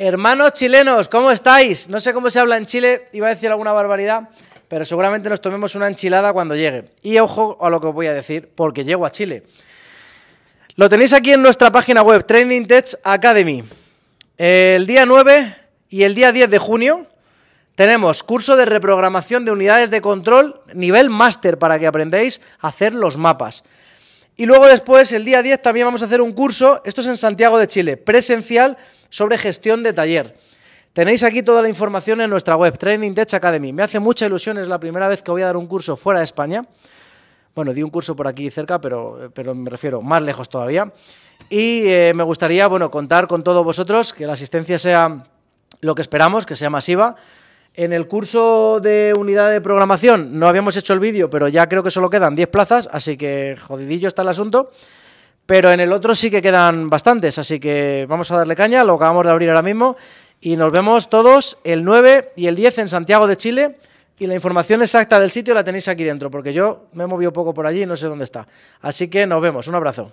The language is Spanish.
Hermanos chilenos, ¿cómo estáis? No sé cómo se habla en Chile, iba a decir alguna barbaridad, pero seguramente nos tomemos una enchilada cuando llegue. Y ojo a lo que os voy a decir, porque llego a Chile. Lo tenéis aquí en nuestra página web, Training Tech Academy. El día 9 y el día 10 de junio tenemos curso de reprogramación de unidades de control nivel máster para que aprendéis a hacer los mapas. Y luego después, el día 10, también vamos a hacer un curso, esto es en Santiago de Chile, presencial sobre gestión de taller. Tenéis aquí toda la información en nuestra web, Training Tech Academy. Me hace mucha ilusión, es la primera vez que voy a dar un curso fuera de España. Bueno, di un curso por aquí cerca, pero, pero me refiero más lejos todavía. Y eh, me gustaría, bueno, contar con todos vosotros, que la asistencia sea lo que esperamos, que sea masiva. En el curso de unidad de programación no habíamos hecho el vídeo, pero ya creo que solo quedan 10 plazas, así que jodidillo está el asunto pero en el otro sí que quedan bastantes, así que vamos a darle caña, lo acabamos de abrir ahora mismo y nos vemos todos el 9 y el 10 en Santiago de Chile. Y la información exacta del sitio la tenéis aquí dentro, porque yo me he movido poco por allí y no sé dónde está. Así que nos vemos. Un abrazo.